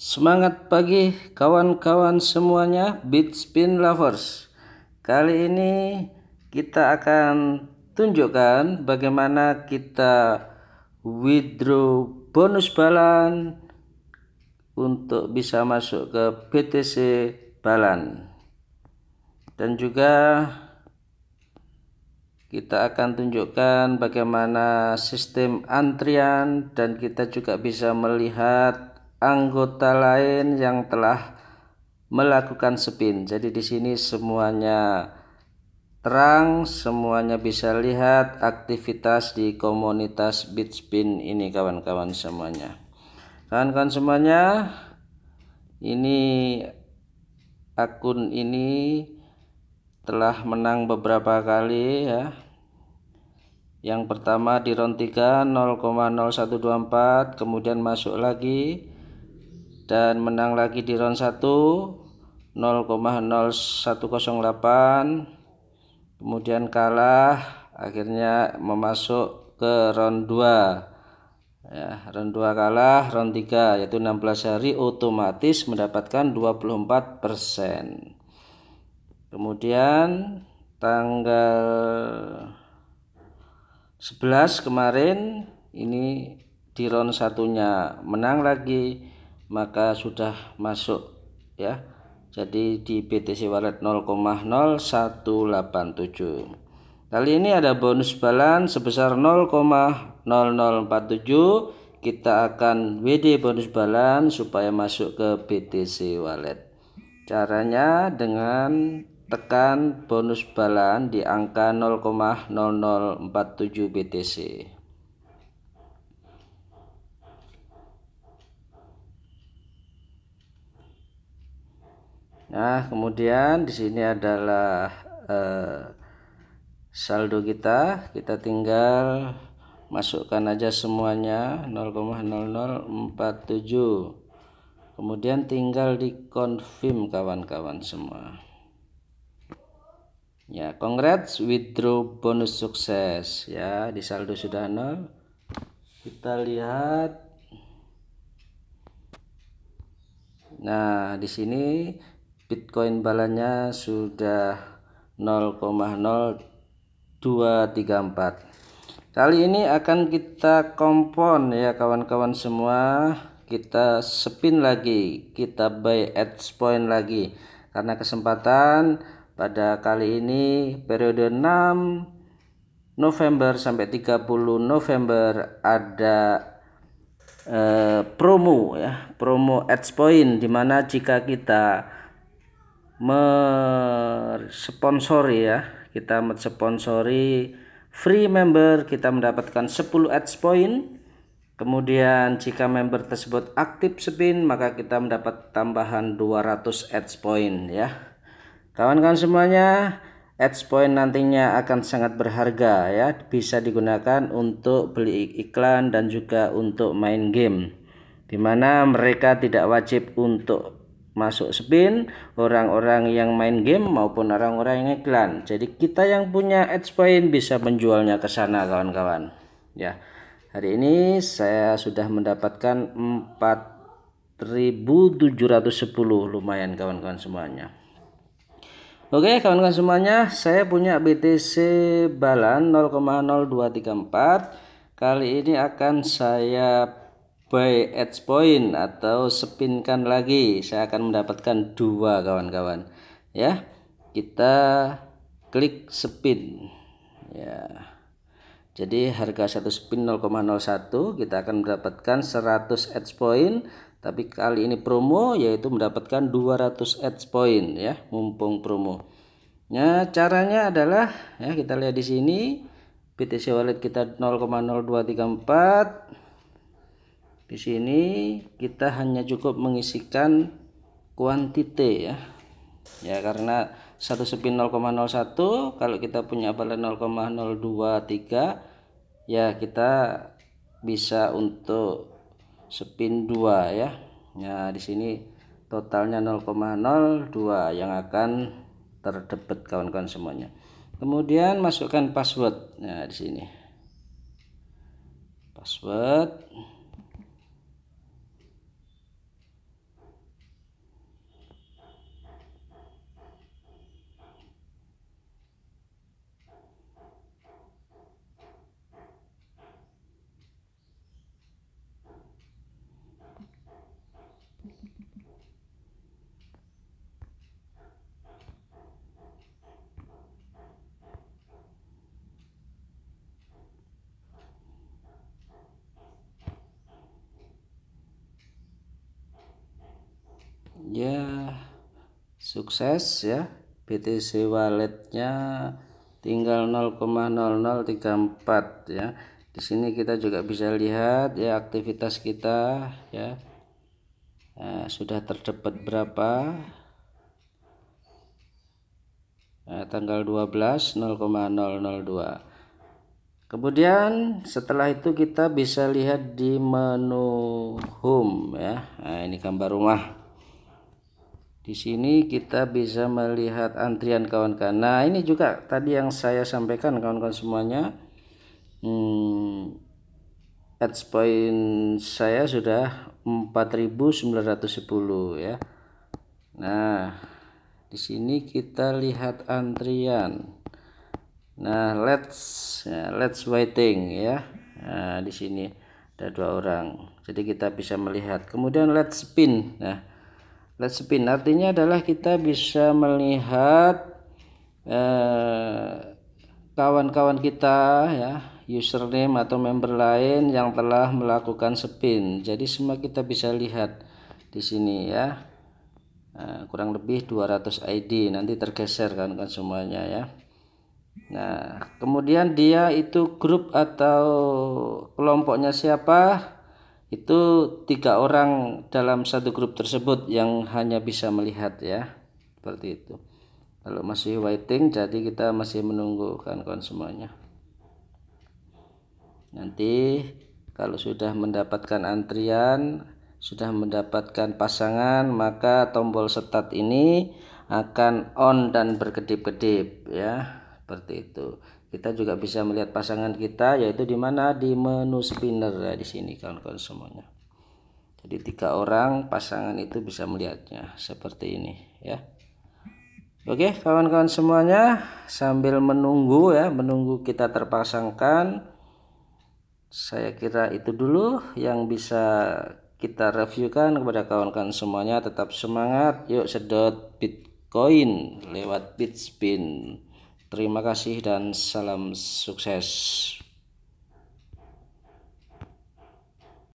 Semangat pagi kawan-kawan semuanya Beat Spin Lovers Kali ini kita akan tunjukkan bagaimana kita withdraw bonus balan untuk bisa masuk ke BTC balan dan juga kita akan tunjukkan bagaimana sistem antrian dan kita juga bisa melihat anggota lain yang telah melakukan spin. Jadi di sini semuanya terang, semuanya bisa lihat aktivitas di komunitas spin ini kawan-kawan semuanya. Kawan-kawan semuanya, ini akun ini telah menang beberapa kali ya. Yang pertama di round 3 0,0124, kemudian masuk lagi dan menang lagi di round 1 0,0108 kemudian kalah akhirnya memasuk ke round 2 ya, round 2 kalah round 3 yaitu 16 hari otomatis mendapatkan 24% kemudian tanggal 11 kemarin ini di round satunya menang lagi maka sudah masuk ya jadi di BTC Wallet 0,0187 kali ini ada bonus balan sebesar 0,0047 kita akan WD bonus balan supaya masuk ke BTC Wallet caranya dengan tekan bonus balan di angka 0,0047 BTC Nah, kemudian di sini adalah eh, saldo kita. Kita tinggal masukkan aja semuanya 0,0047. Kemudian tinggal dikonfirm kawan-kawan semua. Ya, congrats withdraw bonus sukses ya. Di saldo sudah nol. Kita lihat Nah, di sini Bitcoin balanya sudah 0,0234 kali ini akan kita kompon ya kawan-kawan semua kita spin lagi kita buy at point lagi karena kesempatan pada kali ini periode 6 November sampai 30 November ada eh, promo ya promo at point dimana jika kita mensponsori ya kita mensponsori free member kita mendapatkan 10 ads point kemudian jika member tersebut aktif spin maka kita mendapat tambahan 200 ads point ya kawan-kawan semuanya ads point nantinya akan sangat berharga ya bisa digunakan untuk beli iklan dan juga untuk main game dimana mereka tidak wajib untuk masuk spin, orang-orang yang main game maupun orang-orang yang iklan. Jadi kita yang punya ads point bisa menjualnya ke sana kawan-kawan. Ya. Hari ini saya sudah mendapatkan 4710 lumayan kawan-kawan semuanya. Oke, kawan-kawan semuanya, saya punya BTC Balan 0,0234. Kali ini akan saya By at point atau spinkan lagi saya akan mendapatkan dua kawan-kawan ya kita klik spin ya jadi harga satu spin 0,01 kita akan mendapatkan 100 edge point tapi kali ini promo yaitu mendapatkan 200 edge point ya mumpung promo ya caranya adalah ya kita lihat di sini BTC wallet kita 0,0234 di sini kita hanya cukup mengisikan kuantite ya. Ya karena satu spin 0,01 kalau kita punya balen 0,023 ya kita bisa untuk spin 2 ya. ya di sini totalnya 0,02 yang akan terdebet kawan-kawan semuanya. Kemudian masukkan password. Nah, di sini. Password ya sukses ya BTC walletnya tinggal 0,0034 ya di sini kita juga bisa lihat ya aktivitas kita ya nah, sudah terdapat berapa nah, tanggal 12 0,002 Kemudian setelah itu kita bisa lihat di menu home ya. Nah, ini gambar rumah. Di sini kita bisa melihat antrian kawan-kawan. Nah, ini juga tadi yang saya sampaikan kawan-kawan semuanya. Hmm, point saya sudah 4910 ya. Nah, di sini kita lihat antrian. Nah, let's ya, let's waiting ya. Nah, di sini ada dua orang. Jadi kita bisa melihat. Kemudian let's spin. Nah, Let's spin artinya adalah kita bisa melihat eh, kawan-kawan eh, kita ya username atau member lain yang telah melakukan spin. Jadi semua kita bisa lihat di sini ya. Nah, kurang lebih 200 ID nanti tergeser kan kan semuanya ya. Nah, kemudian dia itu grup atau kelompoknya siapa? itu tiga orang dalam satu grup tersebut yang hanya bisa melihat ya seperti itu kalau masih waiting jadi kita masih menunggu kawan-kawan semuanya nanti kalau sudah mendapatkan antrian sudah mendapatkan pasangan maka tombol start ini akan on dan berkedip-kedip ya seperti itu kita juga bisa melihat pasangan kita yaitu di mana di menu spinner ya, di sini kawan-kawan semuanya jadi tiga orang pasangan itu bisa melihatnya seperti ini ya Oke kawan-kawan semuanya sambil menunggu ya menunggu kita terpasangkan saya kira itu dulu yang bisa kita reviewkan kepada kawan-kawan semuanya tetap semangat yuk sedot Bitcoin lewat Bitspin Terima kasih dan salam sukses.